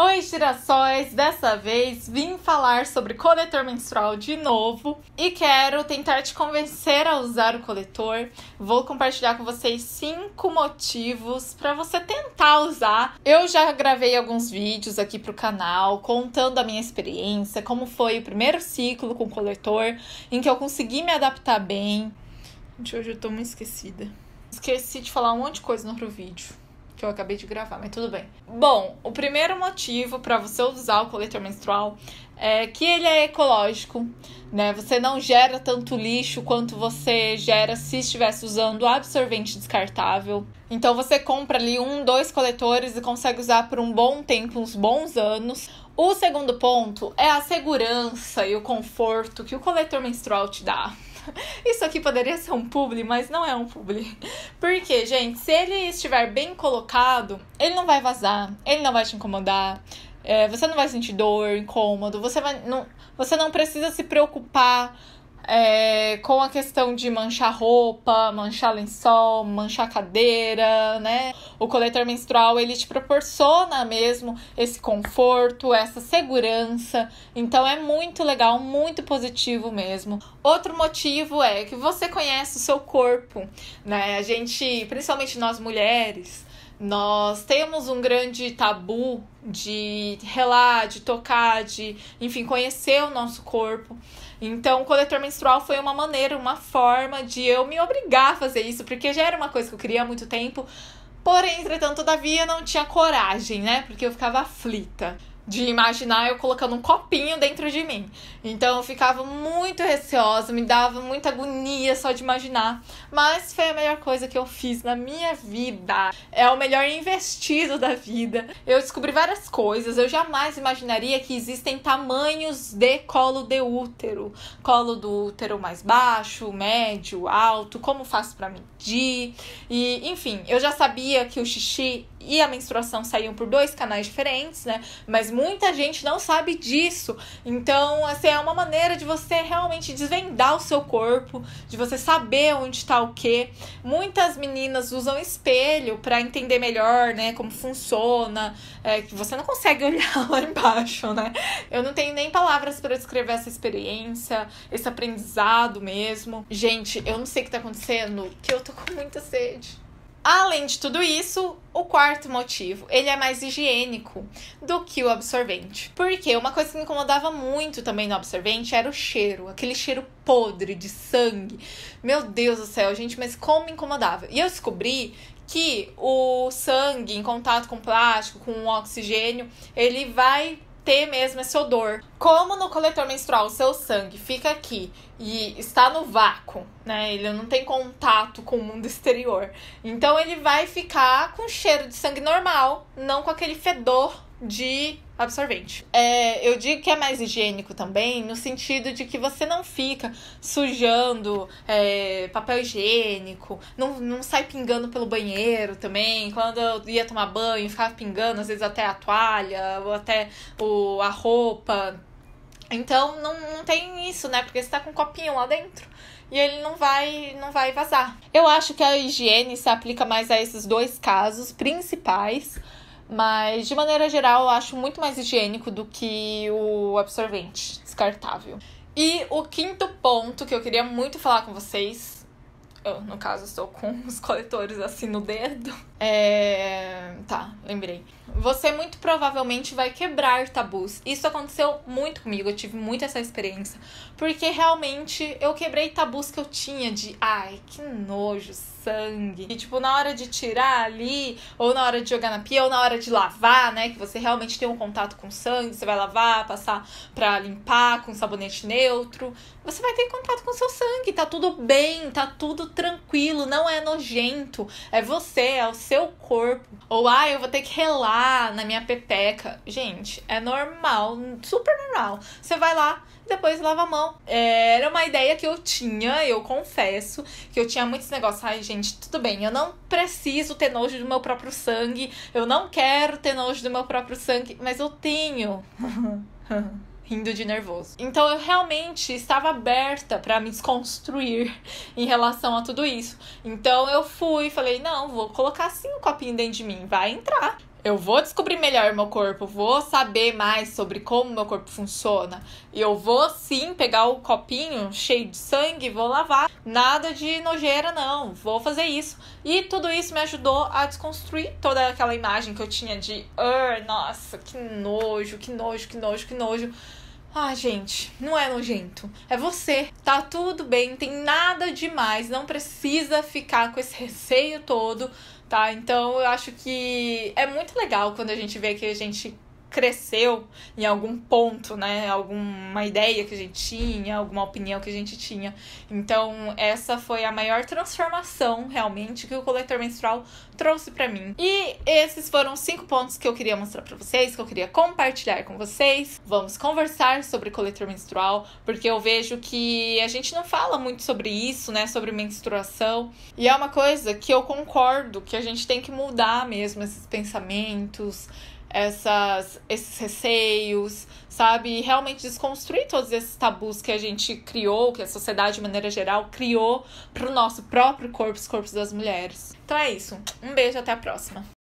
Oi, girassóis! Dessa vez vim falar sobre coletor menstrual de novo e quero tentar te convencer a usar o coletor. Vou compartilhar com vocês cinco motivos para você tentar usar. Eu já gravei alguns vídeos aqui pro canal contando a minha experiência, como foi o primeiro ciclo com coletor, em que eu consegui me adaptar bem. Gente, hoje eu tô muito esquecida. Esqueci de falar um monte de coisa no outro vídeo que eu acabei de gravar, mas tudo bem. Bom, o primeiro motivo para você usar o coletor menstrual é que ele é ecológico, né? Você não gera tanto lixo quanto você gera se estivesse usando absorvente descartável. Então você compra ali um, dois coletores e consegue usar por um bom tempo, uns bons anos. O segundo ponto é a segurança e o conforto que o coletor menstrual te dá. Isso aqui poderia ser um publi, mas não é um publi. Porque, gente, se ele estiver bem colocado, ele não vai vazar, ele não vai te incomodar, é, você não vai sentir dor, incômodo, você, vai, não, você não precisa se preocupar é, com a questão de manchar roupa, manchar lençol, manchar cadeira, né? O coletor menstrual ele te proporciona mesmo esse conforto, essa segurança. Então é muito legal, muito positivo mesmo. Outro motivo é que você conhece o seu corpo, né? A gente, principalmente nós mulheres, nós temos um grande tabu de relar, de tocar, de, enfim, conhecer o nosso corpo. Então, o coletor menstrual foi uma maneira, uma forma de eu me obrigar a fazer isso, porque já era uma coisa que eu queria há muito tempo. Porém, entretanto, todavia, não tinha coragem, né? Porque eu ficava aflita de imaginar eu colocando um copinho dentro de mim. Então eu ficava muito receosa, me dava muita agonia só de imaginar. Mas foi a melhor coisa que eu fiz na minha vida. É o melhor investido da vida. Eu descobri várias coisas. Eu jamais imaginaria que existem tamanhos de colo de útero. Colo do útero mais baixo, médio, alto, como faço para medir. E, enfim, eu já sabia que o xixi e a menstruação saíam por dois canais diferentes, né? Mas muita gente não sabe disso. Então, assim, é uma maneira de você realmente desvendar o seu corpo, de você saber onde está o quê. Muitas meninas usam espelho para entender melhor, né, como funciona. É, que você não consegue olhar lá embaixo, né? Eu não tenho nem palavras para descrever essa experiência, esse aprendizado mesmo. Gente, eu não sei o que tá acontecendo, que eu tô com muita sede. Além de tudo isso, o quarto motivo, ele é mais higiênico do que o absorvente. Porque uma coisa que me incomodava muito também no absorvente era o cheiro, aquele cheiro podre de sangue. Meu Deus do céu, gente, mas como me incomodava. E eu descobri que o sangue em contato com plástico, com oxigênio, ele vai ter mesmo esse odor. Como no coletor menstrual o seu sangue fica aqui e está no vácuo, né? Ele não tem contato com o mundo exterior. Então ele vai ficar com cheiro de sangue normal, não com aquele fedor de absorvente. É, eu digo que é mais higiênico também, no sentido de que você não fica sujando é, papel higiênico, não, não sai pingando pelo banheiro também. Quando eu ia tomar banho, ficava pingando, às vezes até a toalha, ou até o, a roupa. Então não, não tem isso, né? Porque você tá com um copinho lá dentro e ele não vai não vai vazar. Eu acho que a higiene se aplica mais a esses dois casos principais. Mas, de maneira geral, eu acho muito mais higiênico do que o absorvente descartável. E o quinto ponto que eu queria muito falar com vocês no caso, estou com os coletores assim no dedo. É. Tá, lembrei. Você muito provavelmente vai quebrar tabus. Isso aconteceu muito comigo, eu tive muito essa experiência. Porque realmente eu quebrei tabus que eu tinha de ai, que nojo, sangue. E tipo, na hora de tirar ali, ou na hora de jogar na pia, ou na hora de lavar, né? Que você realmente tem um contato com sangue, você vai lavar, passar pra limpar com sabonete neutro. Você vai ter contato com seu sangue, tá tudo bem, tá tudo tranquilo, não é nojento. É você, é o seu corpo. Ou, ah, eu vou ter que relar na minha pepeca. Gente, é normal, super normal. Você vai lá, depois lava a mão. Era uma ideia que eu tinha, eu confesso, que eu tinha muitos negócios. Ai, gente, tudo bem, eu não preciso ter nojo do meu próprio sangue, eu não quero ter nojo do meu próprio sangue, mas eu tenho. rindo de nervoso. Então eu realmente estava aberta para me desconstruir em relação a tudo isso. Então eu fui, falei: não, vou colocar sim o um copinho dentro de mim, vai entrar. Eu vou descobrir melhor meu corpo, vou saber mais sobre como meu corpo funciona. e Eu vou sim pegar o copinho cheio de sangue, vou lavar Nada de nojeira, não. Vou fazer isso. E tudo isso me ajudou a desconstruir toda aquela imagem que eu tinha de, nossa, que nojo, que nojo, que nojo, que nojo. Ah, gente, não é nojento. É você. Tá tudo bem, tem nada demais. Não precisa ficar com esse receio todo, tá? Então eu acho que é muito legal quando a gente vê que a gente cresceu em algum ponto, né? Alguma ideia que a gente tinha, alguma opinião que a gente tinha. Então, essa foi a maior transformação realmente que o coletor menstrual trouxe para mim. E esses foram cinco pontos que eu queria mostrar para vocês, que eu queria compartilhar com vocês. Vamos conversar sobre coletor menstrual, porque eu vejo que a gente não fala muito sobre isso, né, sobre menstruação. E é uma coisa que eu concordo que a gente tem que mudar mesmo esses pensamentos essas, esses receios, sabe? E realmente desconstruir todos esses tabus que a gente criou, que a sociedade, de maneira geral, criou para o nosso próprio corpo, os corpos das mulheres. Então é isso. Um beijo, até a próxima.